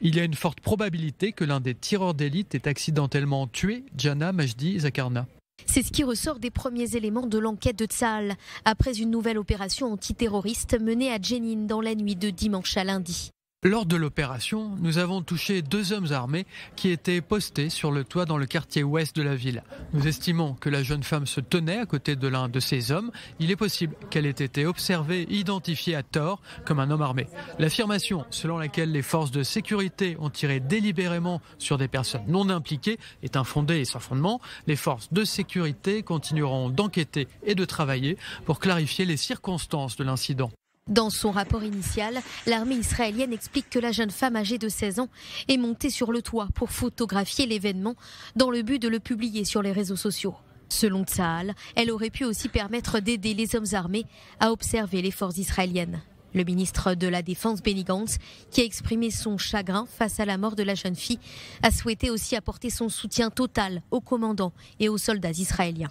Il y a une forte probabilité que l'un des tireurs d'élite ait accidentellement tué Jana Majdi Zakarna. C'est ce qui ressort des premiers éléments de l'enquête de Tsahal, après une nouvelle opération antiterroriste menée à Jenin dans la nuit de dimanche à lundi. Lors de l'opération, nous avons touché deux hommes armés qui étaient postés sur le toit dans le quartier ouest de la ville. Nous estimons que la jeune femme se tenait à côté de l'un de ces hommes. Il est possible qu'elle ait été observée, identifiée à tort comme un homme armé. L'affirmation selon laquelle les forces de sécurité ont tiré délibérément sur des personnes non impliquées est infondée et sans fondement. Les forces de sécurité continueront d'enquêter et de travailler pour clarifier les circonstances de l'incident. Dans son rapport initial, l'armée israélienne explique que la jeune femme âgée de 16 ans est montée sur le toit pour photographier l'événement dans le but de le publier sur les réseaux sociaux. Selon Tsahal, elle aurait pu aussi permettre d'aider les hommes armés à observer les forces israéliennes. Le ministre de la Défense, Benny Gantz, qui a exprimé son chagrin face à la mort de la jeune fille, a souhaité aussi apporter son soutien total aux commandants et aux soldats israéliens.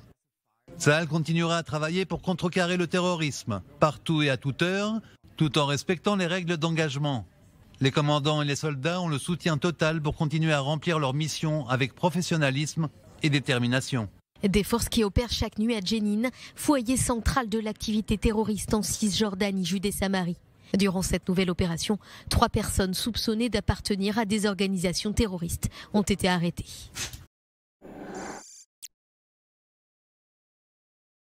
Sahel continuera à travailler pour contrecarrer le terrorisme, partout et à toute heure, tout en respectant les règles d'engagement. Les commandants et les soldats ont le soutien total pour continuer à remplir leur mission avec professionnalisme et détermination. Des forces qui opèrent chaque nuit à Jenin, foyer central de l'activité terroriste en Cisjordanie, Judée-Samarie. Durant cette nouvelle opération, trois personnes soupçonnées d'appartenir à des organisations terroristes ont été arrêtées.